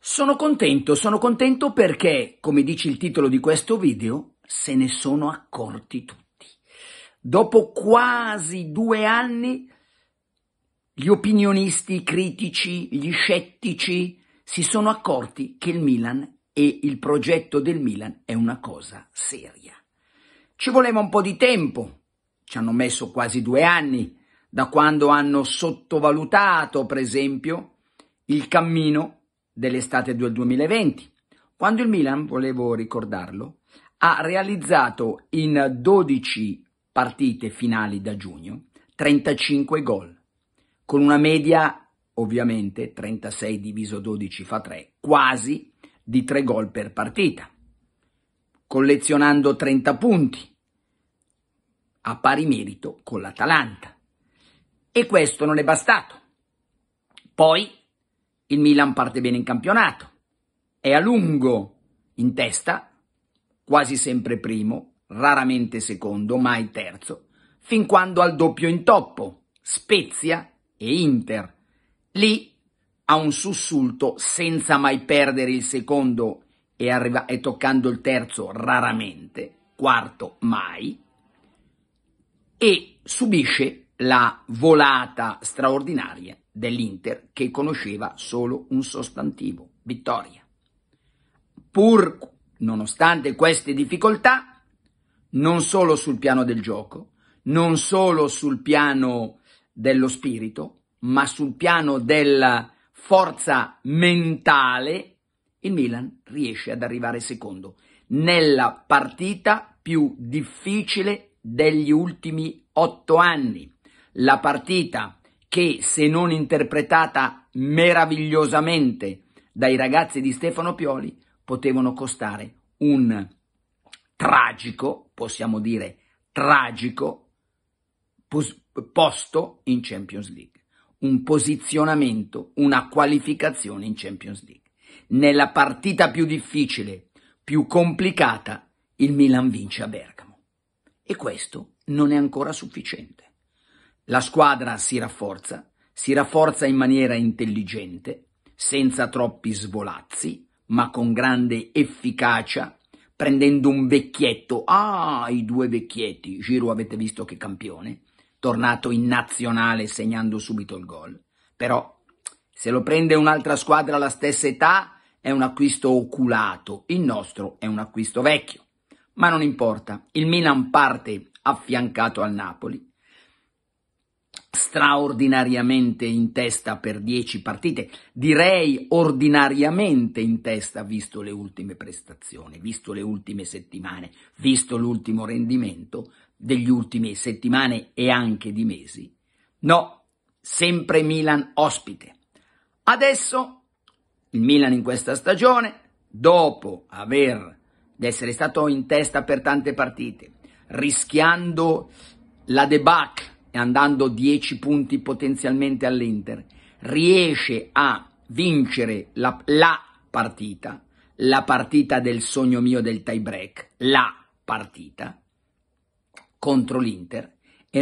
Sono contento, sono contento perché, come dice il titolo di questo video, se ne sono accorti tutti. Dopo quasi due anni, gli opinionisti, i critici, gli scettici si sono accorti che il Milan e il progetto del Milan è una cosa seria. Ci voleva un po' di tempo, ci hanno messo quasi due anni, da quando hanno sottovalutato, per esempio, il cammino dell'estate del 2020, quando il Milan, volevo ricordarlo, ha realizzato in 12 partite finali da giugno 35 gol, con una media ovviamente 36 diviso 12 fa 3, quasi di 3 gol per partita, collezionando 30 punti a pari merito con l'Atalanta. E questo non è bastato. Poi il Milan parte bene in campionato, è a lungo in testa, quasi sempre primo, raramente secondo, mai terzo, fin quando al doppio intoppo Spezia e Inter Lì a un sussulto senza mai perdere il secondo e, arriva- e toccando il terzo raramente, quarto mai, e subisce la volata straordinaria dell'Inter che conosceva solo un sostantivo, vittoria. Pur nonostante queste difficoltà, non solo sul piano del gioco, non solo sul piano dello spirito, ma sul piano della forza mentale il Milan riesce ad arrivare secondo nella partita più difficile degli ultimi otto anni. La partita che, se non interpretata meravigliosamente dai ragazzi di Stefano Pioli, potevano costare un tragico, possiamo dire tragico, posto in Champions League un posizionamento, una qualificazione in Champions League. Nella partita più difficile, più complicata, il Milan vince a Bergamo. E questo non è ancora sufficiente. La squadra si rafforza, si rafforza in maniera intelligente, senza troppi svolazzi, ma con grande efficacia, prendendo un vecchietto, ah, i due vecchietti, Giro avete visto che campione, tornato in nazionale segnando subito il gol. Però se lo prende un'altra squadra alla stessa età è un acquisto oculato, il nostro è un acquisto vecchio. Ma non importa, il Milan parte affiancato al Napoli, straordinariamente in testa per 10 partite, direi ordinariamente in testa visto le ultime prestazioni, visto le ultime settimane, visto l'ultimo rendimento, degli ultimi settimane e anche di mesi. No, sempre Milan ospite. Adesso il Milan in questa stagione, dopo aver essere stato in testa per tante partite, rischiando la debacle e andando 10 punti potenzialmente all'Inter, riesce a vincere la, la partita, la partita del sogno mio del tie break, la partita, contro l'Inter e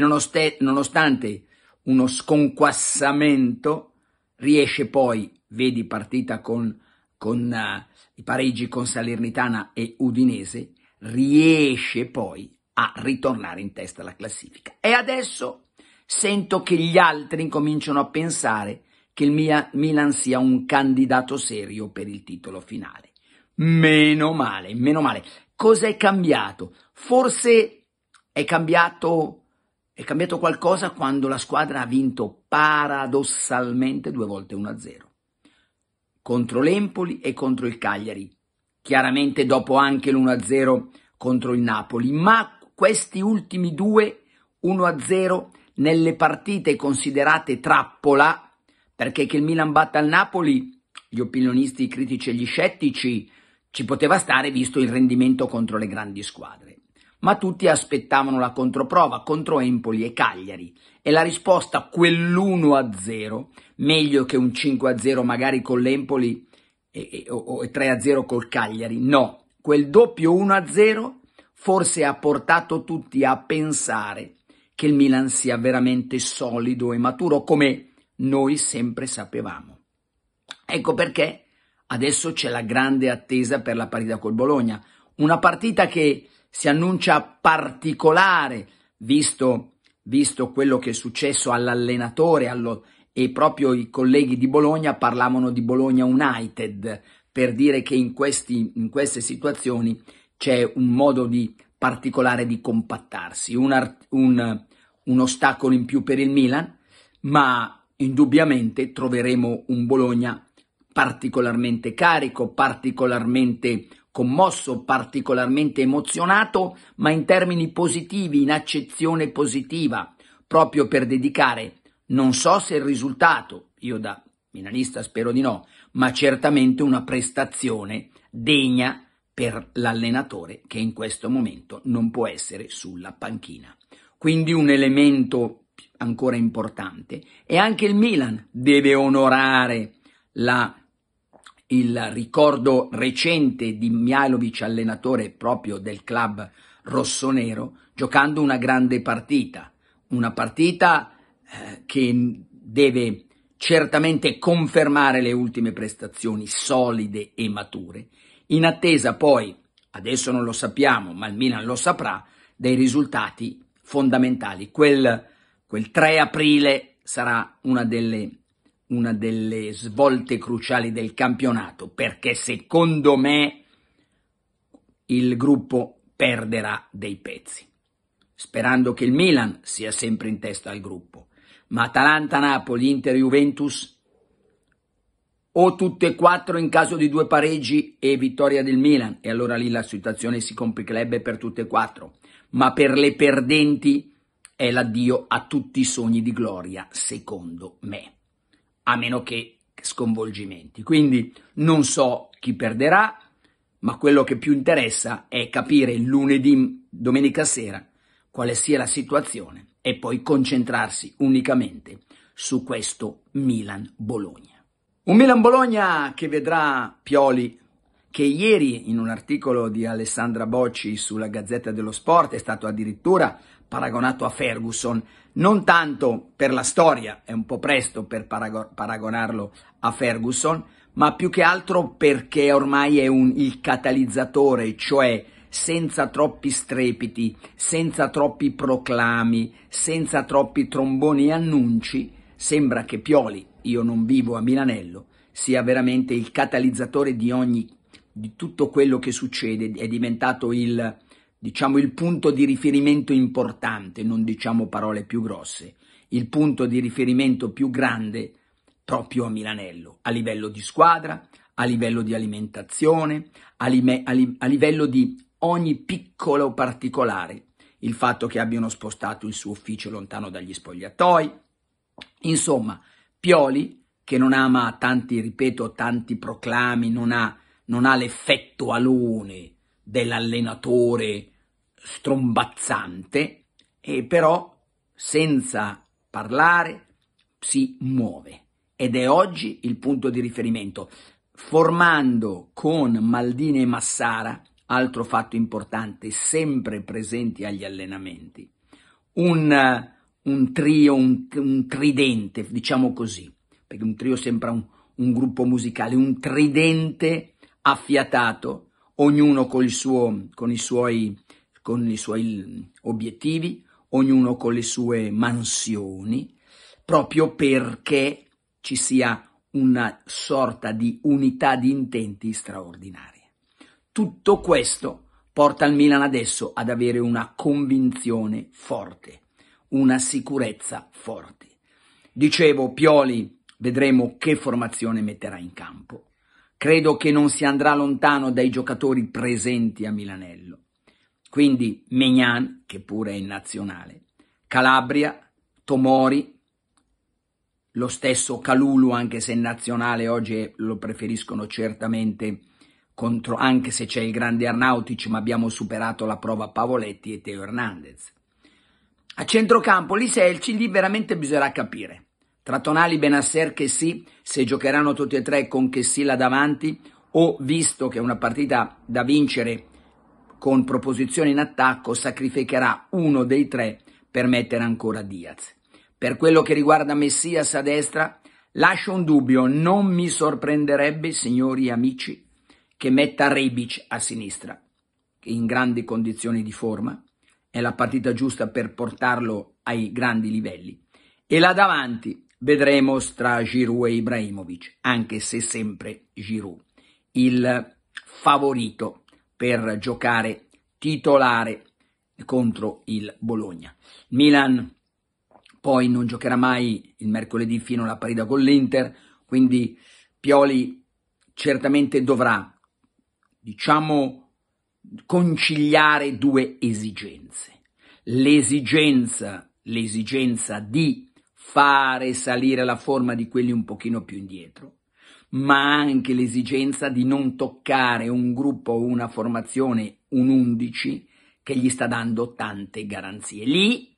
nonostante uno sconquassamento riesce poi, vedi partita con, con uh, i pareggi con Salernitana e Udinese, riesce poi a ritornare in testa alla classifica. E adesso sento che gli altri incominciano a pensare che il Mia- Milan sia un candidato serio per il titolo finale. Meno male, meno male. Cos'è cambiato? Forse è cambiato, è cambiato qualcosa quando la squadra ha vinto paradossalmente due volte 1-0. Contro l'Empoli e contro il Cagliari. Chiaramente dopo anche l'1-0 contro il Napoli. Ma questi ultimi due, 1-0, nelle partite considerate trappola, perché che il Milan batta il Napoli, gli opinionisti, i critici e gli scettici, ci poteva stare visto il rendimento contro le grandi squadre ma tutti aspettavano la controprova contro Empoli e Cagliari e la risposta quell'1-0, meglio che un 5-0 magari con l'Empoli e, e, o, o 3-0 col Cagliari, no, quel doppio 1-0 forse ha portato tutti a pensare che il Milan sia veramente solido e maturo come noi sempre sapevamo. Ecco perché adesso c'è la grande attesa per la partita col Bologna, una partita che si annuncia particolare, visto, visto quello che è successo all'allenatore allo, e proprio i colleghi di Bologna parlavano di Bologna United per dire che in, questi, in queste situazioni c'è un modo di particolare di compattarsi, un, un, un ostacolo in più per il Milan, ma indubbiamente troveremo un Bologna particolarmente carico, particolarmente commosso, particolarmente emozionato, ma in termini positivi, in accezione positiva, proprio per dedicare, non so se il risultato, io da finalista spero di no, ma certamente una prestazione degna per l'allenatore che in questo momento non può essere sulla panchina. Quindi un elemento ancora importante. E anche il Milan deve onorare la il ricordo recente di Mihailovic allenatore proprio del club rossonero, giocando una grande partita, una partita eh, che deve certamente confermare le ultime prestazioni solide e mature, in attesa poi, adesso non lo sappiamo, ma il Milan lo saprà, dei risultati fondamentali. Quel, quel 3 aprile sarà una delle una delle svolte cruciali del campionato, perché secondo me il gruppo perderà dei pezzi, sperando che il Milan sia sempre in testa al gruppo. Ma Atalanta, Napoli, Inter, Juventus o tutte e quattro in caso di due pareggi e vittoria del Milan, e allora lì la situazione si complicherebbe per tutte e quattro, ma per le perdenti è l'addio a tutti i sogni di gloria, secondo me a meno che sconvolgimenti. Quindi non so chi perderà, ma quello che più interessa è capire lunedì, domenica sera, quale sia la situazione e poi concentrarsi unicamente su questo Milan-Bologna. Un Milan-Bologna che vedrà Pioli che ieri in un articolo di Alessandra Bocci sulla Gazzetta dello Sport è stato addirittura paragonato a Ferguson, non tanto per la storia, è un po' presto per parago- paragonarlo a Ferguson, ma più che altro perché ormai è un, il catalizzatore, cioè senza troppi strepiti, senza troppi proclami, senza troppi tromboni e annunci, sembra che Pioli, io non vivo a Milanello, sia veramente il catalizzatore di ogni, di tutto quello che succede, è diventato il diciamo il punto di riferimento importante, non diciamo parole più grosse, il punto di riferimento più grande proprio a Milanello, a livello di squadra, a livello di alimentazione, a, li a livello di ogni piccolo particolare, il fatto che abbiano spostato il suo ufficio lontano dagli spogliatoi, insomma, Pioli che non ama tanti, ripeto, tanti proclami, non ha, non ha l'effetto alone dell'allenatore strombazzante, e però senza parlare si muove ed è oggi il punto di riferimento, formando con Maldini e Massara, altro fatto importante, sempre presenti agli allenamenti, un, un trio, un, un, tridente, diciamo così, perché un trio sembra un, un gruppo musicale, un tridente affiatato ognuno con, suo, con, i suoi, con i suoi obiettivi, ognuno con le sue mansioni, proprio perché ci sia una sorta di unità di intenti straordinaria. Tutto questo porta il Milan adesso ad avere una convinzione forte, una sicurezza forte. Dicevo, Pioli, vedremo che formazione metterà in campo credo che non si andrà lontano dai giocatori presenti a Milanello. Quindi Mignan, che pure è in nazionale, Calabria, Tomori, lo stesso Calulu, anche se in nazionale oggi lo preferiscono certamente contro, anche se c'è il grande Arnautic, ma abbiamo superato la prova Pavoletti e Teo Hernandez. A centrocampo lì Selci, lì veramente bisognerà capire. Tra Tonali, Benasser, che sì, se giocheranno tutti e tre con che sì là davanti, o visto che è una partita da vincere con proposizione in attacco, sacrificherà uno dei tre per mettere ancora Diaz. Per quello che riguarda Messias a destra, lascio un dubbio, non mi sorprenderebbe, signori amici, che metta Rebic a sinistra, in grandi condizioni di forma, è la partita giusta per portarlo ai grandi livelli. E là davanti, vedremo tra Giroud e Ibrahimovic, anche se sempre Giroud, il favorito per giocare titolare contro il Bologna. Milan poi non giocherà mai il mercoledì fino alla parità con l'Inter, quindi Pioli certamente dovrà, diciamo, conciliare due esigenze. L'esigenza, l'esigenza di fare salire la forma di quelli un pochino più indietro, ma anche l'esigenza di non toccare un gruppo o una formazione, un 11, che gli sta dando tante garanzie. Lì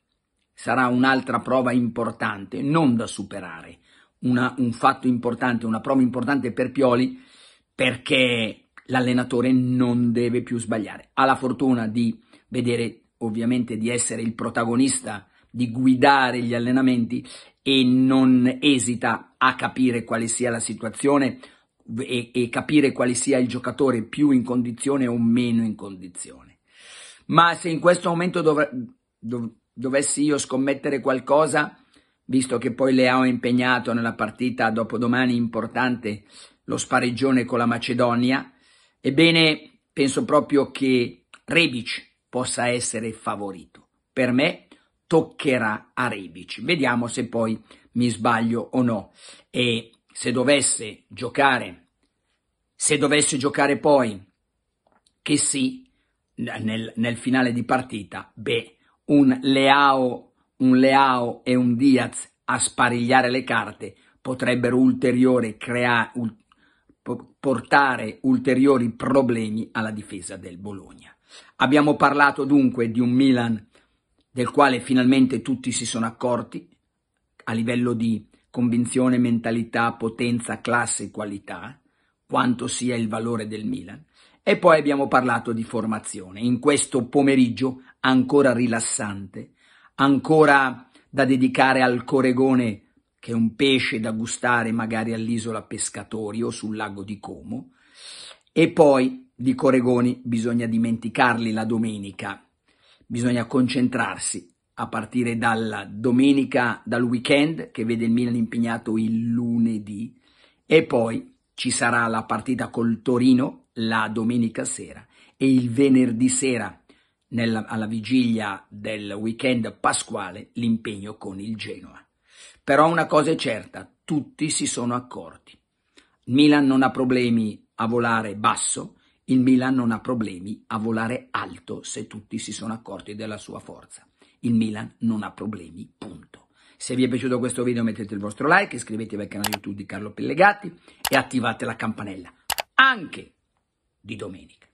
sarà un'altra prova importante, non da superare, una, un fatto importante, una prova importante per Pioli, perché l'allenatore non deve più sbagliare. Ha la fortuna di vedere, ovviamente, di essere il protagonista di guidare gli allenamenti e non esita a capire quale sia la situazione e, e capire quale sia il giocatore più in condizione o meno in condizione. Ma se in questo momento dov- dov- dovessi io scommettere qualcosa, visto che poi le ho impegnato nella partita dopodomani importante, lo spareggione con la Macedonia, ebbene penso proprio che Rebic possa essere favorito. Per me toccherà a Rebic. Vediamo se poi mi sbaglio o no. E se dovesse giocare, se dovesse giocare poi che sì nel, nel finale di partita, beh, un Leao, un Leao e un Diaz a sparigliare le carte potrebbero ulteriore creare, ul, portare ulteriori problemi alla difesa del Bologna. Abbiamo parlato dunque di un Milan del quale finalmente tutti si sono accorti a livello di convinzione, mentalità, potenza, classe e qualità, quanto sia il valore del Milan. E poi abbiamo parlato di formazione, in questo pomeriggio ancora rilassante, ancora da dedicare al coregone, che è un pesce da gustare magari all'isola pescatori o sul lago di Como, e poi di coregoni bisogna dimenticarli la domenica, bisogna concentrarsi a partire dalla domenica, dal weekend che vede il Milan impegnato il lunedì e poi ci sarà la partita col Torino la domenica sera e il venerdì sera nella, alla vigilia del weekend pasquale l'impegno con il Genoa. Però una cosa è certa, tutti si sono accorti. Milan non ha problemi a volare basso, il Milan non ha problemi a volare alto se tutti si sono accorti della sua forza. Il Milan non ha problemi, punto. Se vi è piaciuto questo video mettete il vostro like, iscrivetevi al canale YouTube di Carlo Pellegatti e attivate la campanella anche di domenica.